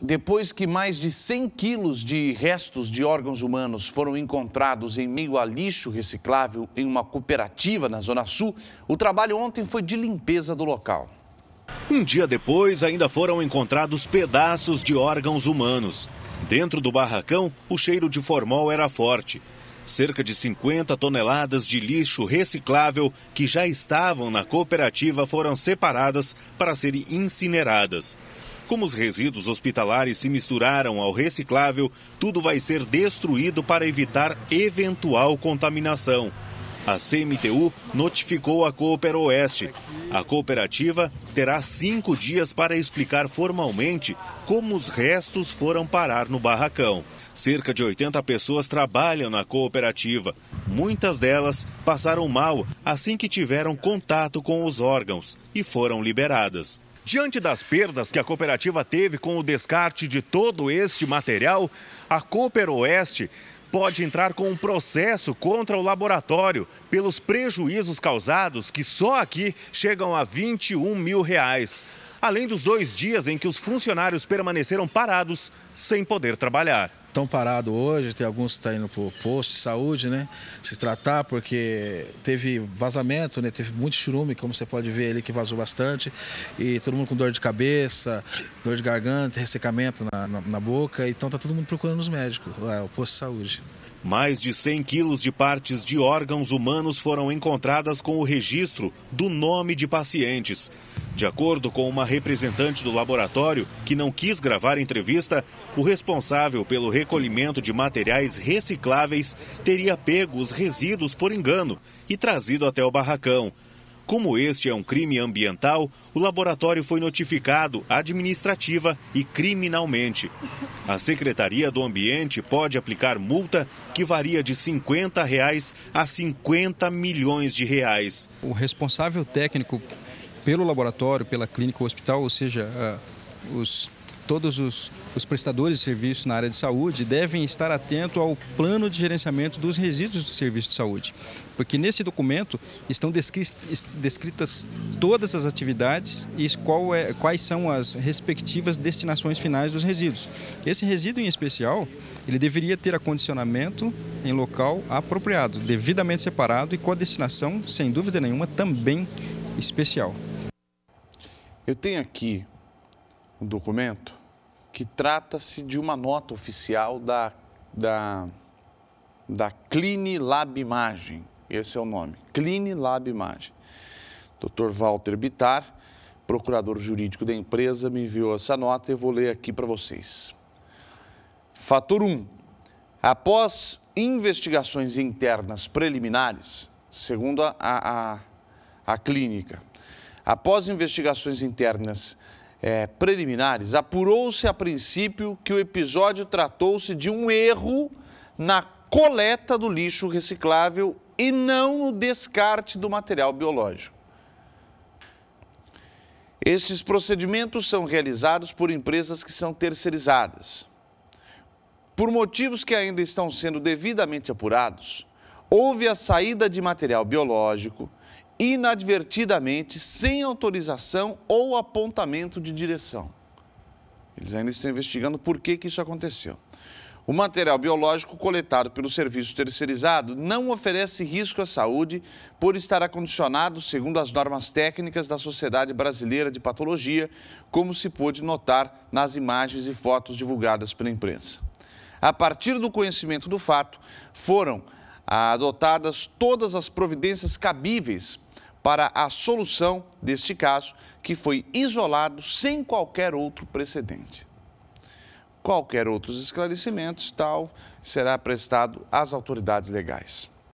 Depois que mais de 100 quilos de restos de órgãos humanos foram encontrados em meio a lixo reciclável em uma cooperativa na Zona Sul, o trabalho ontem foi de limpeza do local. Um dia depois, ainda foram encontrados pedaços de órgãos humanos. Dentro do barracão, o cheiro de formol era forte. Cerca de 50 toneladas de lixo reciclável que já estavam na cooperativa foram separadas para serem incineradas. Como os resíduos hospitalares se misturaram ao reciclável, tudo vai ser destruído para evitar eventual contaminação. A CMTU notificou a Cooper Oeste. A cooperativa terá cinco dias para explicar formalmente como os restos foram parar no barracão. Cerca de 80 pessoas trabalham na cooperativa. Muitas delas passaram mal assim que tiveram contato com os órgãos e foram liberadas. Diante das perdas que a cooperativa teve com o descarte de todo este material, a Cooper Oeste pode entrar com um processo contra o laboratório pelos prejuízos causados, que só aqui chegam a 21 mil reais. Além dos dois dias em que os funcionários permaneceram parados sem poder trabalhar estão parados hoje, tem alguns que estão tá indo para o posto de saúde, né? Se tratar, porque teve vazamento, né? Teve muito churume, como você pode ver ali, que vazou bastante. E todo mundo com dor de cabeça, dor de garganta, ressecamento na, na, na boca. Então tá todo mundo procurando os médicos, é, o posto de saúde. Mais de 100 quilos de partes de órgãos humanos foram encontradas com o registro do nome de pacientes. De acordo com uma representante do laboratório, que não quis gravar a entrevista, o responsável pelo recolhimento de materiais recicláveis teria pego os resíduos por engano e trazido até o barracão. Como este é um crime ambiental, o laboratório foi notificado administrativa e criminalmente. A Secretaria do Ambiente pode aplicar multa que varia de 50 reais a 50 milhões de reais. O responsável técnico pelo laboratório, pela clínica ou hospital, ou seja, os, todos os, os prestadores de serviços na área de saúde devem estar atentos ao plano de gerenciamento dos resíduos do serviço de saúde. Porque nesse documento estão descritas todas as atividades e é, quais são as respectivas destinações finais dos resíduos. Esse resíduo em especial, ele deveria ter acondicionamento em local apropriado, devidamente separado e com a destinação, sem dúvida nenhuma, também especial. Eu tenho aqui um documento que trata-se de uma nota oficial da, da, da Cline Lab Imagem. Esse é o nome, Clinilab Lab Imagem. Dr. Walter Bitar, procurador jurídico da empresa, me enviou essa nota e vou ler aqui para vocês. Fator 1. Após investigações internas preliminares, segundo a, a, a clínica, Após investigações internas é, preliminares, apurou-se a princípio que o episódio tratou-se de um erro na coleta do lixo reciclável e não no descarte do material biológico. Estes procedimentos são realizados por empresas que são terceirizadas. Por motivos que ainda estão sendo devidamente apurados, houve a saída de material biológico inadvertidamente, sem autorização ou apontamento de direção. Eles ainda estão investigando por que, que isso aconteceu. O material biológico coletado pelo serviço terceirizado não oferece risco à saúde por estar acondicionado segundo as normas técnicas da Sociedade Brasileira de Patologia, como se pôde notar nas imagens e fotos divulgadas pela imprensa. A partir do conhecimento do fato, foram adotadas todas as providências cabíveis para a solução deste caso, que foi isolado sem qualquer outro precedente. Qualquer outros esclarecimentos tal será prestado às autoridades legais.